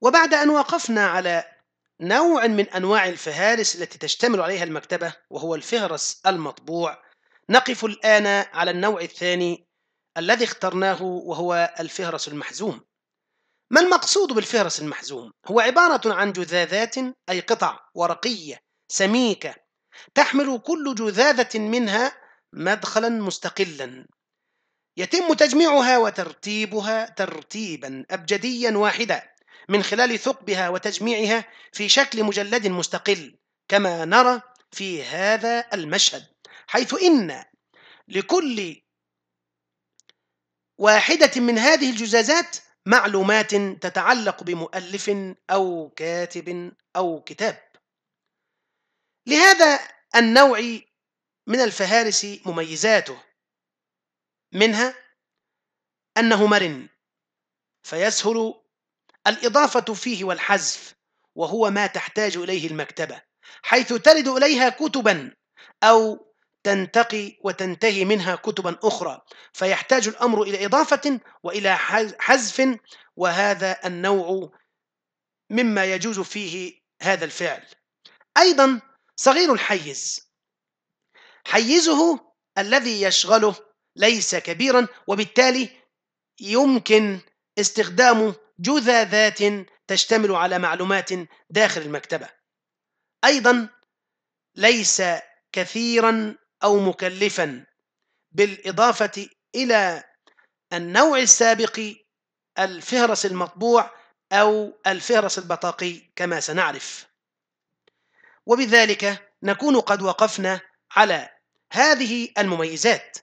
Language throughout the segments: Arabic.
وبعد أن وقفنا على نوع من أنواع الفهارس التي تشتمل عليها المكتبة وهو الفهرس المطبوع نقف الآن على النوع الثاني الذي اخترناه وهو الفهرس المحزوم ما المقصود بالفهرس المحزوم؟ هو عبارة عن جذاذات أي قطع ورقية سميكة تحمل كل جذاذة منها مدخلا مستقلا يتم تجميعها وترتيبها ترتيبا أبجديا واحدا من خلال ثقبها وتجميعها في شكل مجلد مستقل كما نرى في هذا المشهد حيث إن لكل واحدة من هذه الجزازات معلومات تتعلق بمؤلف أو كاتب أو كتاب لهذا النوع من الفهارس مميزاته منها أنه مرن فيسهل الإضافة فيه والحذف وهو ما تحتاج إليه المكتبة حيث ترد إليها كتبا أو تنتقي وتنتهي منها كتبا أخرى فيحتاج الأمر إلى إضافة وإلى حذف وهذا النوع مما يجوز فيه هذا الفعل أيضا صغير الحيز حيزه الذي يشغله ليس كبيرا وبالتالي يمكن استخدامه جذاذات تشتمل على معلومات داخل المكتبة أيضا ليس كثيرا أو مكلفا بالإضافة إلى النوع السابق الفهرس المطبوع أو الفهرس البطاقي كما سنعرف وبذلك نكون قد وقفنا على هذه المميزات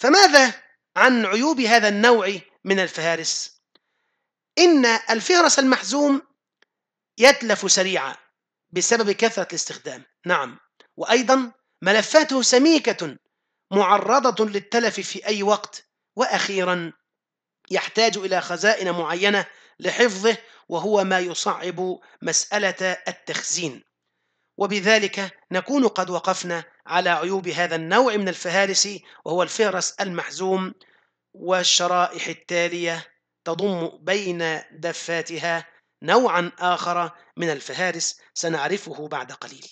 فماذا عن عيوب هذا النوع من الفهارس إن الفهرس المحزوم يتلف سريعا بسبب كثرة الاستخدام نعم وأيضا ملفاته سميكة معرضة للتلف في أي وقت وأخيرا يحتاج إلى خزائن معينة لحفظه وهو ما يصعب مسألة التخزين وبذلك نكون قد وقفنا على عيوب هذا النوع من الفهارس وهو الفهرس المحزوم والشرائح التالية تضم بين دفاتها نوعا آخر من الفهارس سنعرفه بعد قليل